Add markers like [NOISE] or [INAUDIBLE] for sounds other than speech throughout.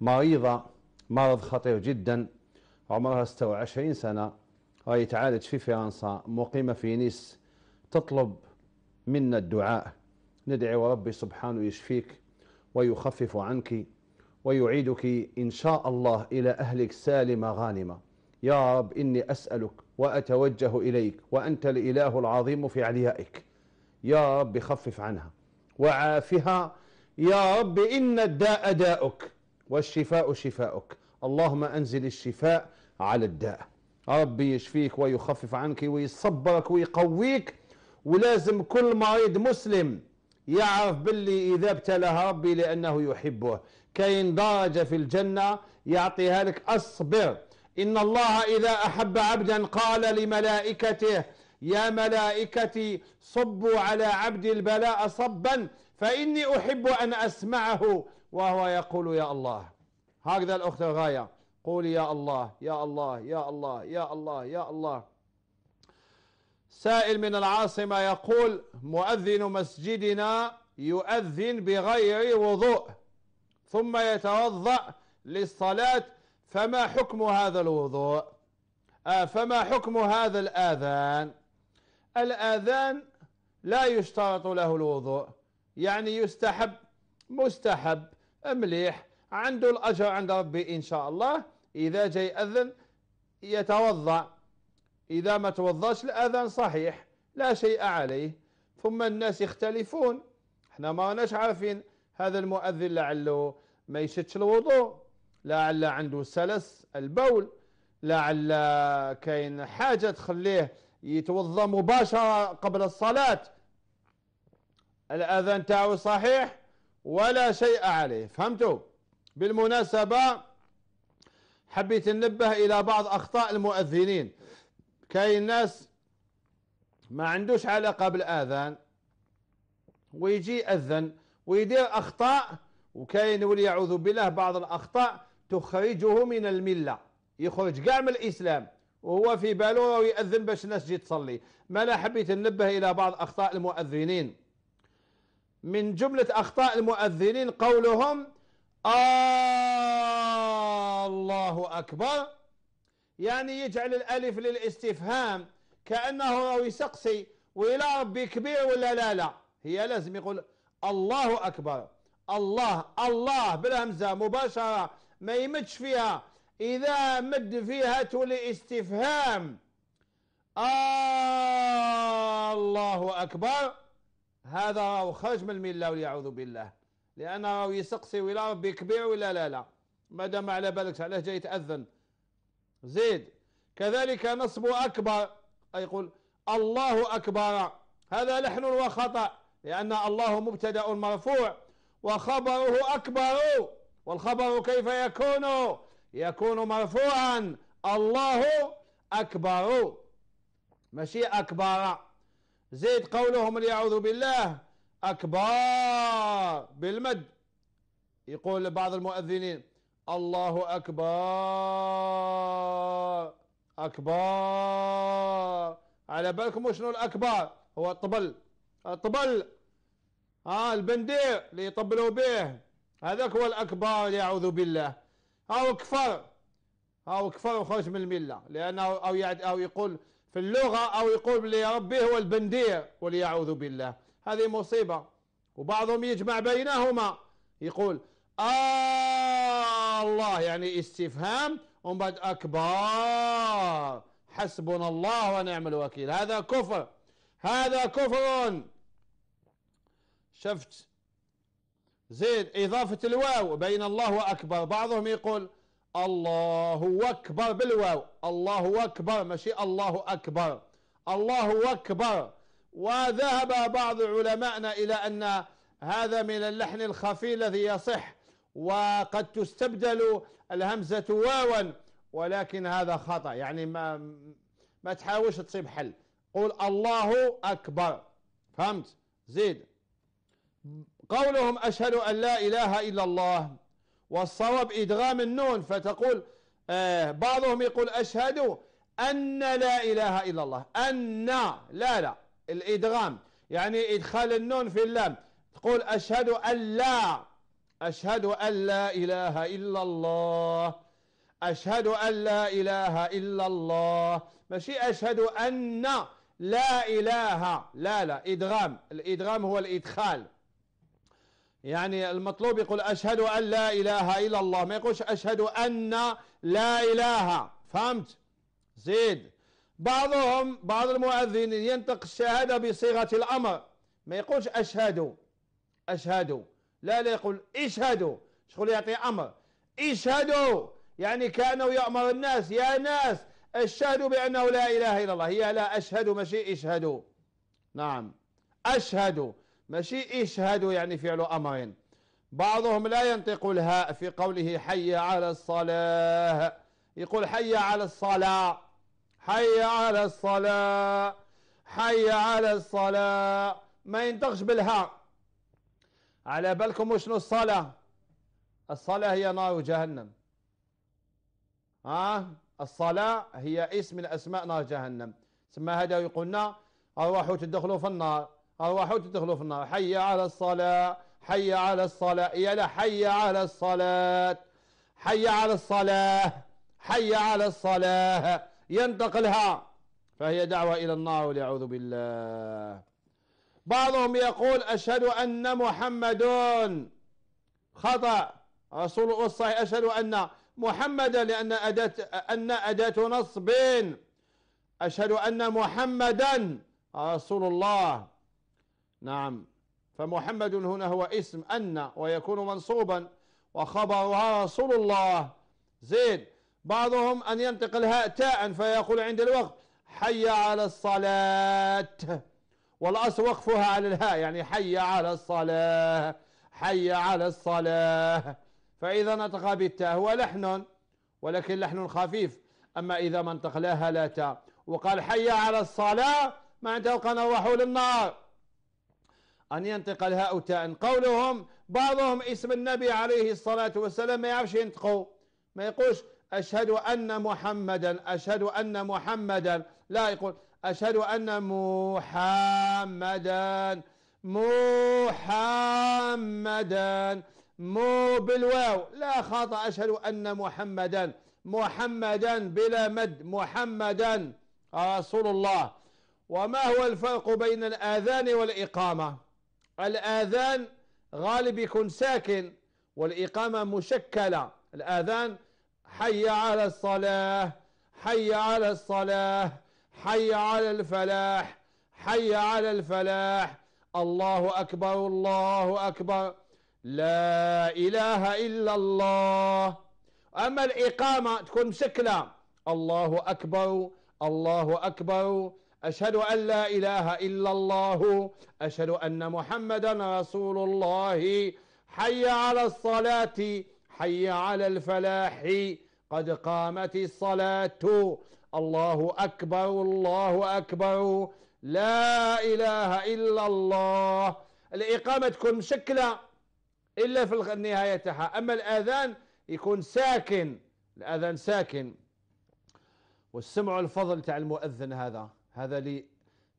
مريضة مرض خطير جدا عمرها 26 سنة وهي تعالج في فرنسا مقيمة في نيس تطلب منا الدعاء ندعي ربي سبحانه يشفيك ويخفف عنك ويعيدك إن شاء الله إلى أهلك سالمة غانمة يا رب إني أسألك وأتوجه إليك وأنت الإله العظيم في عليائك يا رب خفف عنها وعافها يا رب إن الداء داؤك والشفاء شفاؤك اللهم أنزل الشفاء على الداء ربي يشفيك ويخفف عنك ويصبرك ويقويك ولازم كل مريض مسلم يعرف باللي إذا ابتلاه ربي لأنه يحبه كاين درجة في الجنة يعطيها لك أصبر إن الله إذا أحب عبدا قال لملائكته يا ملائكتي صبوا على عبدي البلاء صبا فإني أحب أن أسمعه وهو يقول يا الله هكذا الأخت غاية قول يا الله يا الله يا الله يا الله يا الله سائل من العاصمة يقول مؤذن مسجدنا يؤذن بغير وضوء ثم يتوضأ للصلاة فما حكم هذا الوضوء آه، فما حكم هذا الآذان الآذان لا يشترط له الوضوء يعني يستحب مستحب مليح عنده الأجر عند ربي إن شاء الله إذا جاء يأذن يتوضأ إذا ما توضاش الأذان صحيح لا شيء عليه ثم الناس يختلفون احنا ما راناش عارفين هذا المؤذن لعله ما يشدش الوضوء لعل عنده سلس البول لعل كاين حاجة تخليه يتوضا مباشرة قبل الصلاة الأذان تاعو صحيح ولا شيء عليه فهمتوا بالمناسبة حبيت ننبه إلى بعض أخطاء المؤذنين كاين ناس ما عندوش علاقة بالآذان ويجي يأذن ويدير أخطاء وكاين وليعوذ بالله بعض الأخطاء تخرجه من الملة يخرج كاع من الإسلام وهو في باله ويأذن باش الناس تجي تصلي ما لا حبيت ننبه إلى بعض أخطاء المؤذنين من جملة أخطاء المؤذنين قولهم الله أكبر يعني يجعل الألف للاستفهام كأنه يسقسي وإلى ربي كبير ولا لا لا هي لازم يقول الله أكبر الله الله بالهمزة مباشرة ما يمدش فيها إذا مد فيها تولي استفهام الله أكبر هذا راهو خرج من المله والعياذ بالله لان راهو يسقسي ولا ربي كبير ولا لا لا ما دام على بالك علاه جاي يتاذن زيد كذلك نصب اكبر يقول الله اكبر هذا لحن وخطا لان الله مبتدا مرفوع وخبره اكبر والخبر كيف يكون يكون مرفوعا الله اكبر ماشي اكبر زيد قولهم ليعوذ بالله أكبر بالمد يقول بعض المؤذنين الله أكبر أكبر على بالكم شنو الأكبر هو الطبل الطبل ها البندير اللي يطبلوا به هذاك هو الأكبر يعوذ بالله أو كفر أو كفر وخرج من الملة لأنه أو, أو يقول في اللغة أو يقول بلي ربي هو البندير وليعوذ بالله هذه مصيبة وبعضهم يجمع بينهما يقول آه الله يعني استفهام ومن بعد أكبر حسبنا الله ونعم الوكيل هذا كفر هذا كفر شفت زيد إضافة الواو بين الله وأكبر بعضهم يقول الله أكبر بالواو الله أكبر ماشي الله أكبر الله أكبر وذهب بعض علمائنا إلى أن هذا من اللحن الخفي الذي يصح وقد تستبدل الهمزة واوا ولكن هذا خطأ يعني ما ما تحاولش تصيب حل قول الله أكبر فهمت زيد قولهم أشهد أن لا إله إلا الله والصواب إدغام النون فتقول آه بعضهم يقول أشهد أن لا إله إلا الله أن لا لا الإدغام يعني إدخال النون في اللام تقول أشهد أن لا أشهد أن لا إله إلا الله أشهد أن لا إله إلا الله ماشي أشهد أن لا إله لا لا إدغام الإدغام هو الإدخال يعني المطلوب يقول أشهد أن لا إله إلا الله ما يقولش أشهد أن لا إله فهمت زيد بعضهم بعض المؤذنين ينطق الشهادة بصيغة الأمر ما يقولش أشهد أشهد لا لا يقول اشهدوا شغل يعطي أمر اشهدوا يعني كانوا يأمر الناس يا ناس اشهدوا بأنه لا إله إلا الله هي لا أشهد ماشي اشهدوا نعم أشهد ماشي هادو يعني فعل أمرين بعضهم لا ينطق الهاء في قوله حي على الصلاة يقول حي على الصلاة حي على الصلاة حي على الصلاة ما ينطقش بالهاء على بالكم شنو الصلاة الصلاة هي نار جهنم ها آه الصلاة هي اسم من أسماء نار جهنم سما هذا يقولنا اروحوا تدخلوا في النار أرواحه تدخلوا في النار حي على الصلاة حي على الصلاة يا إيه لا حي على الصلاة حي على الصلاة حي على الصلاة ينتقلها فهي دعوة إلى النار والعياذ بالله بعضهم يقول أشهد أن محمد خطأ رسول الله أشهد أن محمدا لأن أداة أن أداة نصب أشهد أن محمدا رسول الله نعم فمحمد هنا هو اسم أن ويكون منصوبا وخبرها رسول الله زين بعضهم أن ينطق الهاء تاء فيقول عند الوقت حي على الصلاة والأصل وقفها على الهاء يعني حي على الصلاة حي على الصلاة فإذا نطق بالتاء هو لحن ولكن لحن خفيف أما إذا ما انطق لها لا تاء وقال حي على الصلاة معناته قنا نروحوا للنار أن ينطق الهاء تاء قولهم بعضهم اسم النبي عليه الصلاة والسلام ما يعرفش ينطقه ما يقولش أشهد أن محمدا أشهد أن محمدا لا يقول أشهد أن محمدا محمدا مو بالواو لا خطأ أشهد أن محمدا محمدا بلا مد محمدا رسول الله وما هو الفرق بين الآذان والإقامة الآذان غالب يكون ساكن والإقامة مشكلة الآذان حي على الصلاة حي على الصلاة حي على الفلاح حي على الفلاح الله أكبر الله أكبر لا إله إلا الله أما الإقامة تكون مشكله الله أكبر الله أكبر أشهد أن لا إله إلا الله أشهد أن محمدا رسول الله حي على الصلاة حي على الفلاح قد قامت الصلاة الله أكبر الله أكبر لا إله إلا الله الإقامة تكون مشكلة إلا في النهاية تاعها أما الأذان يكون ساكن الأذان ساكن والسمع الفضل تاع المؤذن هذا هذا اللي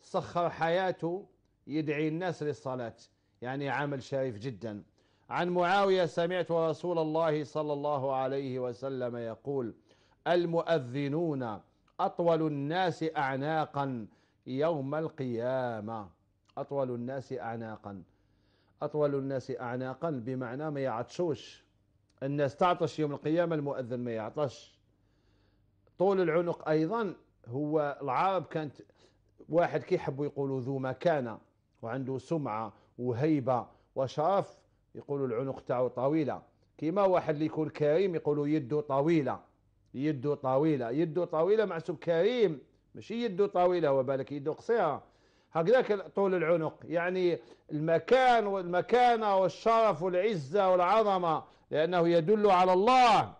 سخر حياته يدعي الناس للصلاة يعني عمل شريف جدا عن معاوية سمعت رسول الله صلى الله عليه وسلم يقول المؤذنون أطول الناس أعناقا يوم القيامة أطول الناس أعناقا أطول الناس أعناقا بمعنى ما يعطشوش الناس تعطش يوم القيامة المؤذن ما يعطش طول العنق أيضا هو العرب كانت واحد كيحبوا يقولوا ذو مكانه وعنده سمعه وهيبه وشرف يقولوا العنق تاعو طويله كيما واحد اللي يكون كريم يقولوا يده طويله يده طويله يده طويله محسوب كريم ماشي يده طويله وبالك يده قصيره هكذاك طول العنق يعني المكان والمكانه والشرف والعزه والعظمه لانه يدل على الله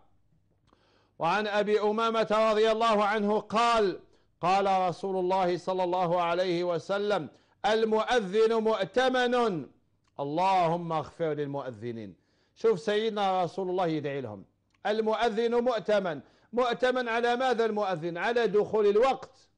وعن أبي أمامة رضي الله عنه قال قال رسول الله صلى الله عليه وسلم المؤذن مؤتمن اللهم اغفر للمؤذنين شوف سيدنا رسول الله يدعي لهم المؤذن مؤتمن مؤتمن على ماذا المؤذن على دخول الوقت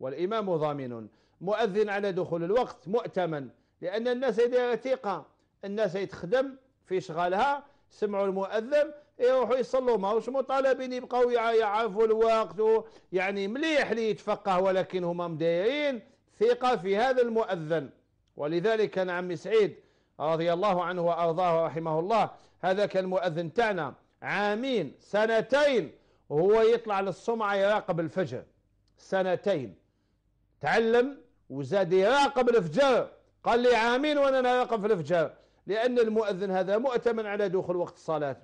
والإمام ضامن مؤذن على دخول الوقت مؤتمن لأن الناس يدير ثقة الناس يتخدم في شغالها سمعوا المؤذن يروحوا إيه، يصلوا ماهوش مطالبين يبقاو يعرفوا الوقت يعني مليح لي يتفقه ولكن هما مدايرين ثقة في هذا المؤذن ولذلك كان عمي سعيد رضي الله عنه وأرضاه رحمه الله هذا كان مؤذن تاعنا عامين سنتين وهو يطلع للصمعة يراقب الفجر سنتين تعلم وزاد يراقب الفجر قال لي عامين وانا نراقب في الفجر لأن المؤذن هذا مؤتمن على دخول وقت الصلاة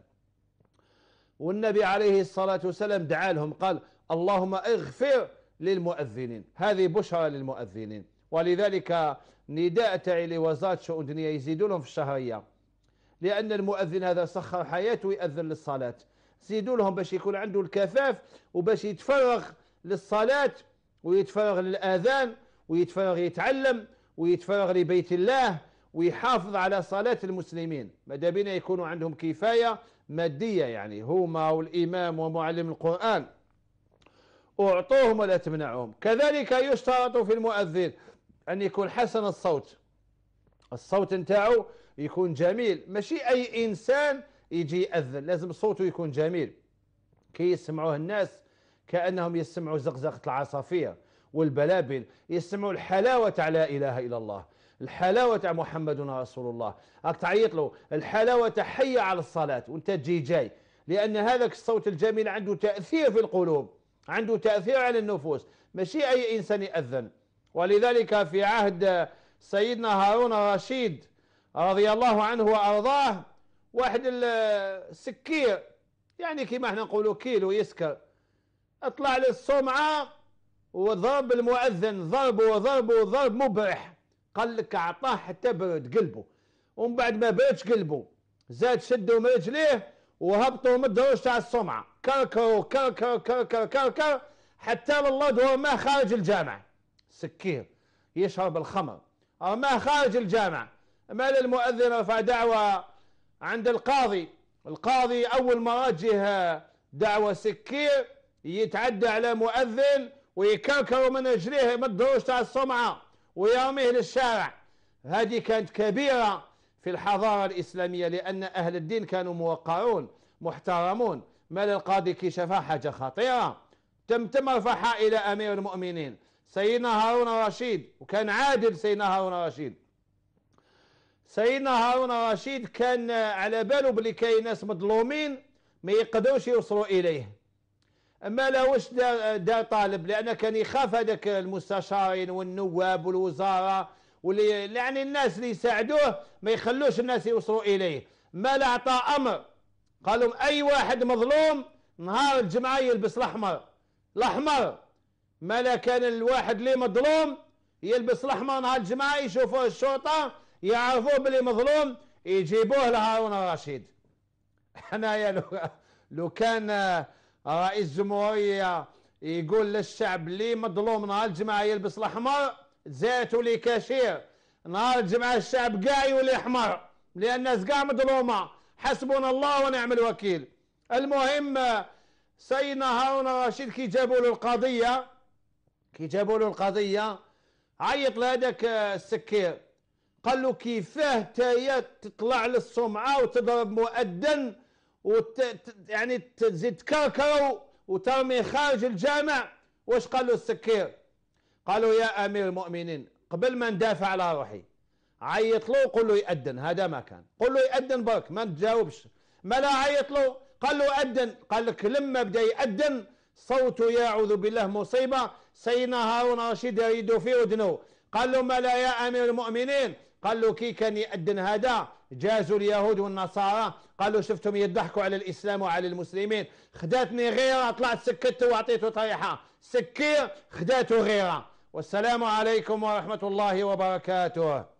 والنبي عليه الصلاة والسلام دعا لهم قال اللهم اغفر للمؤذنين هذه بشرى للمؤذنين ولذلك نداء تاعي لوزارة شؤون دنيا يزيدوا لهم في الشهرية لأن المؤذن هذا سخر حياته ويأذن للصلاة زيدوا لهم باش يكون عنده الكفاف وباش يتفرغ للصلاة ويتفرغ للآذان ويتفرغ يتعلم ويتفرغ لبيت الله ويحافظ على صلاة المسلمين ماذا بينا يكونوا عندهم كفاية مادية يعني هما والإمام ومعلم القرآن أعطوهم ولا تمنعهم كذلك يشترط في المؤذن أن يكون حسن الصوت الصوت نتاعو يكون جميل ماشي أي إنسان يجي يأذن لازم صوته يكون جميل كي يسمعوه الناس كأنهم يسمعوا زقزقة العصافير والبلابل يسمعوا الحلاوة تاع لا إله إلا الله الحلاوه تاع محمد رسول الله راك تعيط له الحلاوه حية على الصلاه وانت تجي جاي لان هذاك الصوت الجميل عنده تاثير في القلوب عنده تاثير على النفوس ماشي اي انسان ياذن ولذلك في عهد سيدنا هارون الرشيد رضي الله عنه وارضاه واحد السكير يعني كما احنا نقولوا كيلو يسكر اطلع للسمعه وضرب المؤذن ضرب وضرب وضرب مبرح قال لك اعطاه حتى برد قلبه ومن بعد ما بردش قلبه زاد شدوا من رجليه وهبطوا من الدروج تاع السمعه كركروا كركر كركر كركر حتى والله دور ما خارج الجامع سكير يشرب الخمر ما خارج الجامع مال المؤذن رفع دعوه عند القاضي القاضي اول ما راجه دعوه سكير يتعدى على مؤذن ويكركر من رجليه من الدروج تاع السمعه ويرميه للشارع هذه كانت كبيرة في الحضارة الإسلامية لأن أهل الدين كانوا موقرون محترمون مال القاضي كي شافها حاجة خطيرة تم تم رفعها إلى أمير المؤمنين سيدنا هارون الرشيد وكان عادل سيدنا هارون الرشيد سيدنا هارون الرشيد كان على باله بلي كاين ناس مظلومين ما يقدروش يوصلوا إليه ما لاوش دا, دا طالب لان كان يخاف يعني هذاك المستشارين والنواب والوزارة واللي يعني الناس اللي يساعدوه ما يخلوش الناس يوصلوا إليه ما لا أعطى أمر قال لهم أي واحد مظلوم نهار الجمعة يلبس الأحمر الأحمر ما لا كان الواحد اللي مظلوم يلبس الأحمر نهار الجمعة يشوفوه الشرطة يعرفوه بلي مظلوم يجيبوه لهارون الرشيد حنايا [LAUGHS] لو كان رئيس الجمهوريه يقول للشعب اللي مظلوم نهار الجمعه يلبس الاحمر زيت ولي كاشير نهار الجمعه الشعب قاع يولي احمر لان الناس قاع مظلومه حسبنا الله ونعم الوكيل المهم سيدنا هارون الرشيد كي جابوا له القضيه كي جابوا له القضيه عيط لهذاك آه، السكير قال له كيفاه تايا تطلع للسمعه وتضرب مؤذن وت... يعني تزيد تكركروا وترمي خارج الجامع واش قالوا السكير قالوا يا امير المؤمنين قبل ما ندافع على روحي عيط له وقول له يأذن هذا ما كان قول له يأذن برك ما تجاوبش ما لا عيط له قال له أذن قال لك لما بدا يأذن صوته يعوذ بالله مصيبة سيدنا هارون رشيد يريد في أذنه قال له ما لا يا أمير المؤمنين قال له كي كان يأذن هذا جازوا اليهود والنصارى قالوا شفتهم يضحكوا على الإسلام وعلى المسلمين خداتني غيرة طلعت سكته وعطيته طريحة سكير خداته غيرة والسلام عليكم ورحمة الله وبركاته